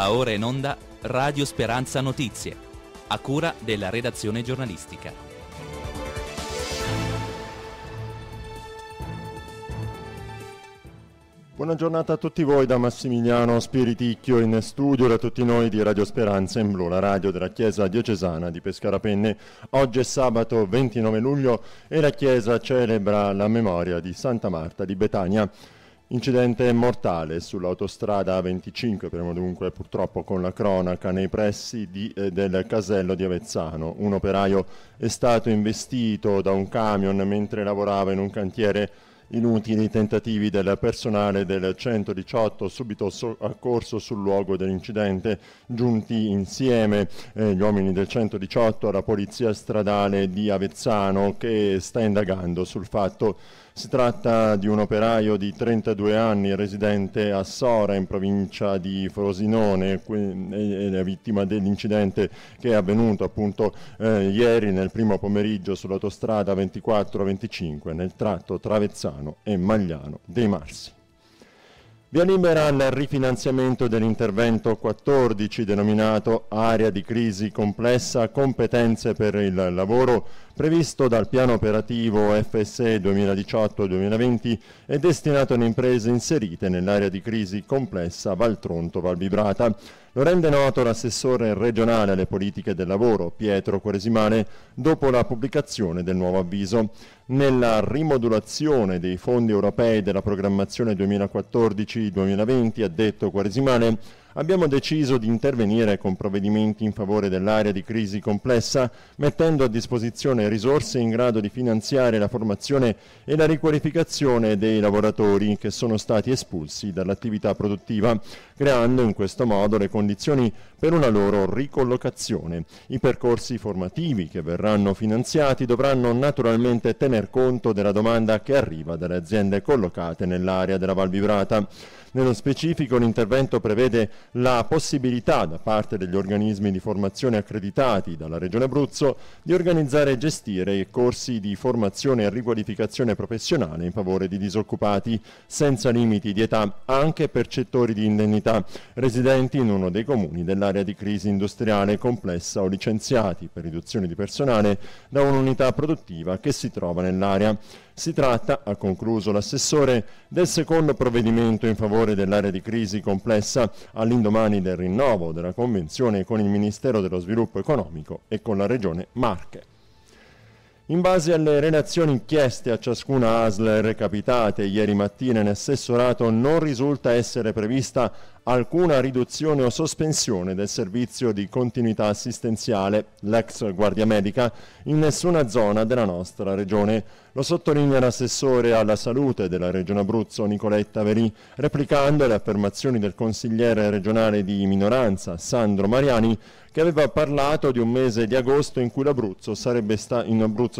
Va ora in onda Radio Speranza Notizie, a cura della redazione giornalistica. Buona giornata a tutti voi da Massimiliano Spiriticchio in studio da tutti noi di Radio Speranza in blu, la radio della Chiesa diocesana di Pescara Penne. Oggi è sabato 29 luglio e la Chiesa celebra la memoria di Santa Marta di Betania. Incidente mortale sull'autostrada 25, apriamo dunque purtroppo con la cronaca, nei pressi di, eh, del casello di Avezzano. Un operaio è stato investito da un camion mentre lavorava in un cantiere inutili tentativi del personale del 118 subito so- accorso sul luogo dell'incidente, giunti insieme eh, gli uomini del 118 alla polizia stradale di Avezzano che sta indagando sul fatto si tratta di un operaio di 32 anni residente a Sora in provincia di Frosinone ed è vittima dell'incidente che è avvenuto appunto eh, ieri nel primo pomeriggio sull'autostrada 24-25 nel tratto Travezzano e Magliano dei Marsi. Via libera al rifinanziamento dell'intervento 14 denominato Area di crisi complessa competenze per il lavoro previsto dal piano operativo FSE 2018-2020 e destinato alle imprese inserite nell'area di crisi complessa Valtronto-Val Lo rende noto l'assessore regionale alle politiche del lavoro Pietro Quaresimale dopo la pubblicazione del nuovo avviso. Nella rimodulazione dei fondi europei della programmazione 2014-2020, ha detto Quaresimale, abbiamo deciso di intervenire con provvedimenti in favore dell'area di crisi complessa, mettendo a disposizione risorse in grado di finanziare la formazione e la riqualificazione dei lavoratori che sono stati espulsi dall'attività produttiva, creando in questo modo le condizioni per una loro ricollocazione. I percorsi formativi che verranno finanziati dovranno naturalmente tener conto della domanda che arriva dalle aziende collocate nell'area della Val Vibrata. Nello specifico l'intervento prevede la possibilità da parte degli organismi di formazione accreditati dalla Regione Abruzzo di organizzare e gestire corsi di formazione e riqualificazione professionale in favore di disoccupati senza limiti di età anche percettori di indennità residenti in uno dei comuni dell'area di crisi industriale complessa o licenziati per riduzione di personale da un'unità produttiva che si trova nell'area. Si tratta, ha concluso l'assessore, del secondo provvedimento in favore dell'area di crisi complessa all'indomani del rinnovo della convenzione con il Ministero dello Sviluppo Economico e con la Regione Marche. In base alle relazioni chieste a ciascuna ASL recapitate ieri mattina in assessorato non risulta essere prevista alcuna riduzione o sospensione del servizio di continuità assistenziale, l'ex guardia medica, in nessuna zona della nostra regione. Lo sottolinea l'assessore alla salute della Regione Abruzzo Nicoletta Verì, replicando le affermazioni del consigliere regionale di minoranza Sandro Mariani, che aveva parlato di un mese di agosto in cui l'Abruzzo sarebbe, sta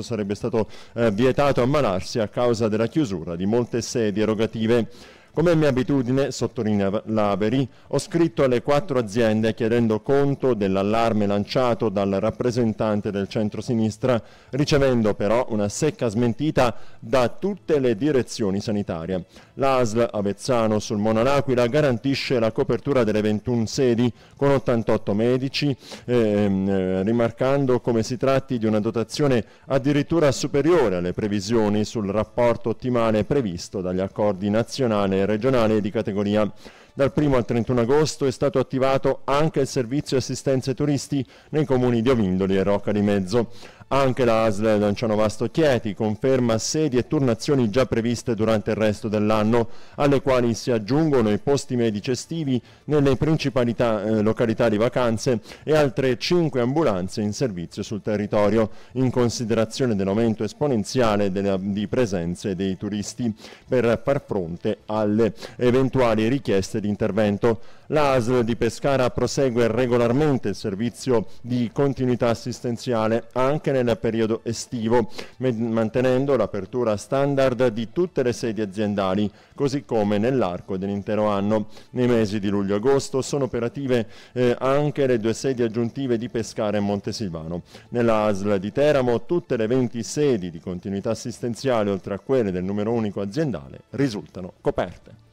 sarebbe stato eh, vietato ammalarsi a causa della chiusura di molte sedi erogative. Come mia abitudine, sottolinea l'Averi, ho scritto alle quattro aziende chiedendo conto dell'allarme lanciato dal rappresentante del centro-sinistra, ricevendo però una secca smentita da tutte le direzioni sanitarie. L'ASL Avezzano sul L'Aquila garantisce la copertura delle 21 sedi con 88 medici, ehm, eh, rimarcando come si tratti di una dotazione addirittura superiore alle previsioni sul rapporto ottimale previsto dagli accordi nazionale e regionale di categoria. Dal 1 al 31 agosto è stato attivato anche il servizio assistenze turisti nei comuni di Ovindoli e Rocca di Mezzo. Anche la ASL Lanciano Chieti conferma sedi e turnazioni già previste durante il resto dell'anno, alle quali si aggiungono i posti medici estivi nelle principali eh, località di vacanze e altre 5 ambulanze in servizio sul territorio, in considerazione dell'aumento esponenziale delle, di presenze dei turisti per far fronte alle eventuali richieste di intervento. La di Pescara prosegue regolarmente il servizio di continuità assistenziale anche nel nel periodo estivo, mantenendo l'apertura standard di tutte le sedi aziendali, così come nell'arco dell'intero anno. Nei mesi di luglio agosto sono operative eh, anche le due sedi aggiuntive di Pescara e Montesilvano. Nella ASL di Teramo tutte le 20 sedi di continuità assistenziale, oltre a quelle del numero unico aziendale, risultano coperte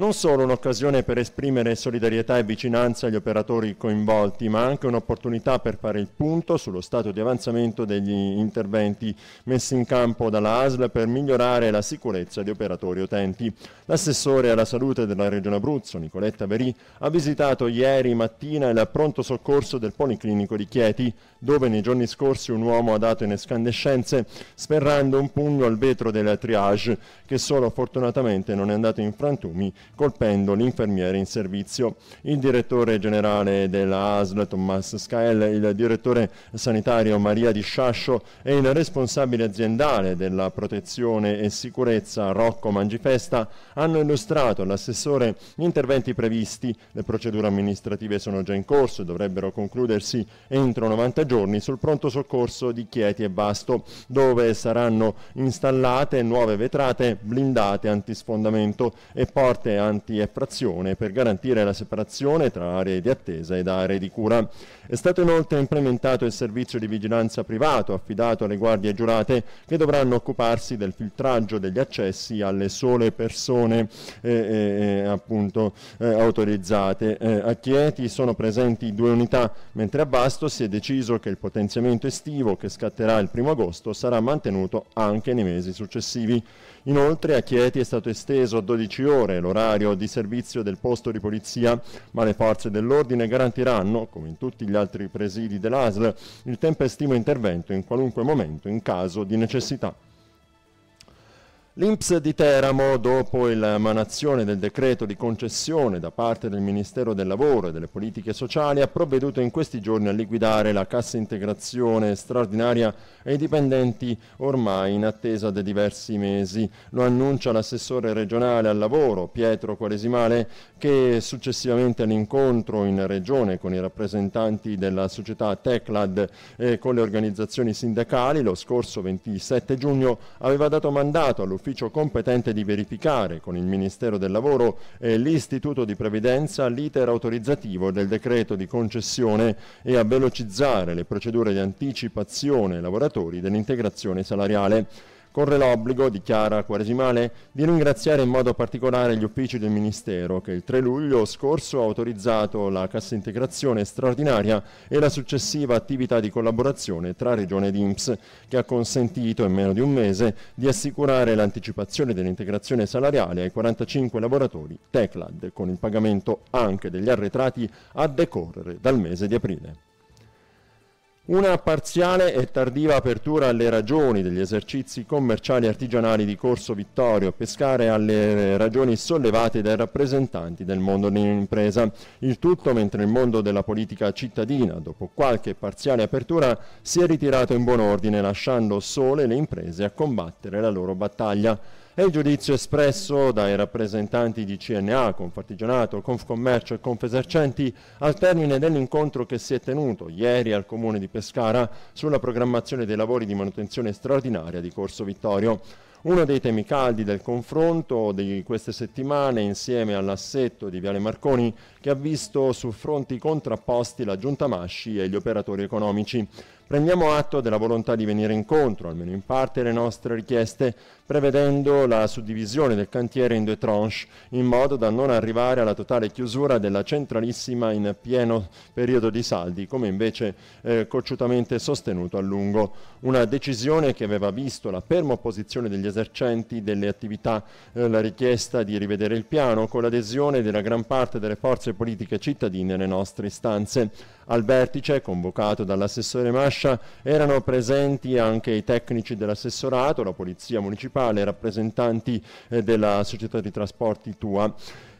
non solo un'occasione per esprimere solidarietà e vicinanza agli operatori coinvolti, ma anche un'opportunità per fare il punto sullo stato di avanzamento degli interventi messi in campo dalla ASL per migliorare la sicurezza di operatori utenti. L'assessore alla salute della Regione Abruzzo, Nicoletta Verì, ha visitato ieri mattina il pronto soccorso del Policlinico di Chieti, dove nei giorni scorsi un uomo ha dato in escandescenze sferrando un pugno al vetro della triage, che solo fortunatamente non è andato in frantumi colpendo l'infermiere in servizio. Il direttore generale della ASL Tommaso Scael, il direttore sanitario Maria Di Sciascio e il responsabile aziendale della protezione e sicurezza Rocco Mangifesta hanno illustrato all'assessore gli interventi previsti. Le procedure amministrative sono già in corso e dovrebbero concludersi entro 90 giorni sul pronto soccorso di Chieti e Basto, dove saranno installate nuove vetrate blindate antisfondamento e porte politiche anti-effrazione per garantire la separazione tra aree di attesa ed aree di cura. È stato inoltre implementato il servizio di vigilanza privato affidato alle guardie giurate che dovranno occuparsi del filtraggio degli accessi alle sole persone eh, eh, eh appunto, eh, autorizzate. Eh, a Chieti sono presenti due unità, mentre a Basto si è deciso che il potenziamento estivo che scatterà il 1 agosto sarà mantenuto anche nei mesi successivi. Inoltre a Chieti è stato esteso a 12 ore l'orario orario di servizio del posto di polizia, ma le forze dell'ordine garantiranno, come in tutti gli altri presidi dell'ASL, il tempestivo intervento in qualunque momento in caso di necessità. L'Inps di Teramo, dopo l'emanazione del decreto di concessione da parte del Ministero del Lavoro e delle Politiche Sociali, ha provveduto in questi giorni a liquidare la cassa integrazione straordinaria ai dipendenti ormai in attesa da diversi mesi. Lo annuncia l'assessore regionale al lavoro Pietro Quaresimale che successivamente all'incontro in regione con i rappresentanti della società Teclad e con le organizzazioni sindacali lo scorso 27 giugno aveva dato mandato all'ufficio l'ufficio competente di verificare con il Ministero del Lavoro e l'Istituto di Previdenza l'iter autorizzativo del decreto di concessione e a velocizzare le procedure di anticipazione ai lavoratori dell'integrazione salariale. Corre l'obbligo, dichiara Quaresimale, di ringraziare in modo particolare gli uffici del Ministero che il 3 luglio scorso ha autorizzato la cassa integrazione straordinaria e la successiva attività di collaborazione tra Regione ed INPS, che ha consentito in meno di un mese di assicurare l'anticipazione dell'integrazione salariale ai 45 lavoratori TECLAD, con il pagamento anche degli arretrati a decorrere dal mese di aprile. Una parziale e tardiva apertura alle ragioni degli esercizi commerciali artigianali di Corso Vittorio, pescare alle ragioni sollevate dai rappresentanti del mondo dell'impresa. Il tutto mentre il mondo della politica cittadina, dopo qualche parziale apertura, si è ritirato in buon ordine, lasciando sole le imprese a combattere la loro battaglia. È il giudizio espresso dai rappresentanti di CNA, Confartigianato, Confcommercio e Confesercenti al termine dell'incontro che si è tenuto ieri al Comune di Pescara sulla programmazione dei lavori di manutenzione straordinaria di Corso Vittorio. Uno dei temi caldi del confronto di queste settimane insieme all'assetto di Viale Marconi che ha visto su fronti contrapposti la Giunta Masci e gli operatori economici. Prendiamo atto della volontà di venire incontro, almeno in parte, alle nostre richieste, prevedendo la suddivisione del cantiere in due tranche, in modo da non arrivare alla totale chiusura della centralissima in pieno periodo di saldi, come invece eh, cocciutamente sostenuto a lungo. Una decisione che aveva visto la ferma opposizione degli esercenti delle attività, eh, la richiesta di rivedere il piano, con l'adesione della gran parte delle forze politiche cittadine alle nostre istanze. Al vertice, convocato dall'assessore Masci, Brescia, erano presenti anche i tecnici dell'assessorato, la polizia municipale, rappresentanti eh, della società di trasporti Tua.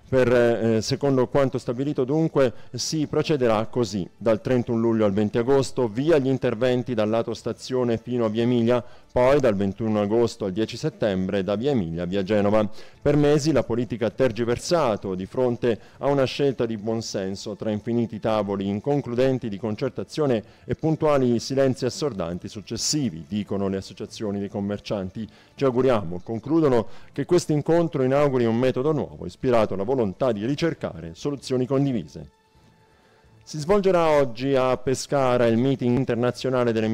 Per, eh, eh secondo quanto stabilito dunque si procederà così dal 31 luglio al 20 agosto via gli interventi dal lato stazione fino a via Emilia poi dal 21 agosto al 10 settembre da via Emilia a via Genova. Per mesi la politica ha tergiversato di fronte a una scelta di buonsenso tra infiniti tavoli inconcludenti di concertazione e puntuali silenzi assordanti successivi, dicono le associazioni dei commercianti. Ci auguriamo, concludono, che questo incontro inauguri un metodo nuovo ispirato alla volontà di ricercare soluzioni condivise. Si svolgerà oggi a Pescara il meeting internazionale delle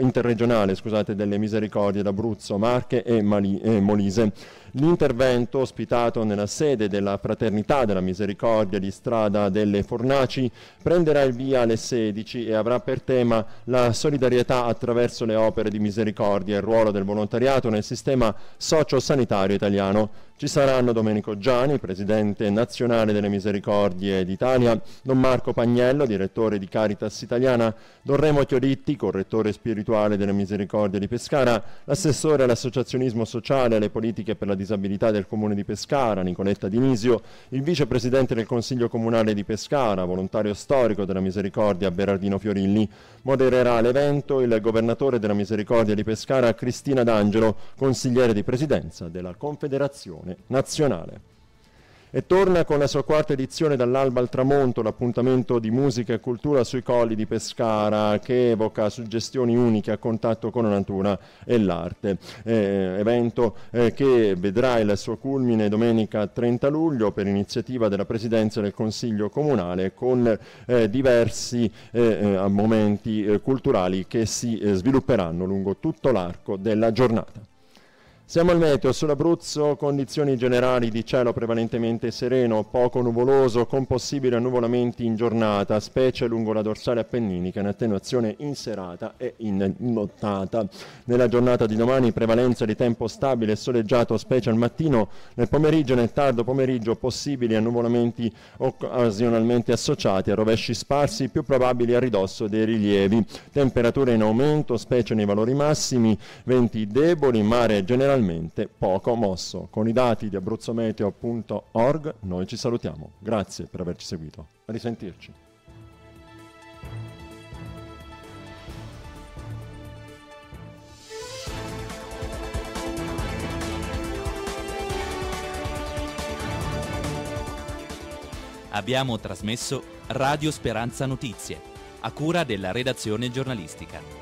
interregionale scusate, delle misericordie d'Abruzzo, Marche e, Mali- e Molise l'intervento ospitato nella sede della Fraternità della Misericordia di Strada delle Fornaci prenderà il via alle 16 e avrà per tema la solidarietà attraverso le opere di misericordia e il ruolo del volontariato nel sistema socio-sanitario italiano. Ci saranno Domenico Giani, presidente nazionale delle Misericordie d'Italia, Don Marco Pagnello, direttore di Caritas Italiana, Don Remo Chioditti, correttore spirituale delle Misericordie di Pescara, l'assessore all'associazionismo sociale e alle politiche per la disabilità del Comune di Pescara, Nicoletta Dinisio, il vicepresidente del Consiglio Comunale di Pescara, volontario storico della Misericordia Berardino Fiorilli, modererà l'evento il governatore della Misericordia di Pescara Cristina D'Angelo, consigliere di presidenza della Confederazione Nazionale e torna con la sua quarta edizione dall'alba al tramonto, l'appuntamento di musica e cultura sui colli di Pescara che evoca suggestioni uniche a contatto con la natura e l'arte. Eh, evento eh, che vedrà il suo culmine domenica 30 luglio per iniziativa della Presidenza del Consiglio Comunale con eh, diversi eh, eh, momenti eh, culturali che si svilupperanno lungo tutto l'arco della giornata. Siamo al meteo, sull'Abruzzo condizioni generali di cielo prevalentemente sereno, poco nuvoloso, con possibili annuvolamenti in giornata, specie lungo la dorsale appenninica, in attenuazione in serata e in nottata. Nella giornata di domani prevalenza di tempo stabile e soleggiato, specie al mattino, nel pomeriggio e nel tardo pomeriggio possibili annuvolamenti occasionalmente associati a rovesci sparsi, più probabili a ridosso dei rilievi. Temperature in aumento, specie nei valori massimi, venti deboli, mare generale generalmente poco mosso. Con i dati di abruzzometeo.org noi ci salutiamo. Grazie per averci seguito. A risentirci. Abbiamo trasmesso Radio Speranza Notizie, a cura della redazione giornalistica.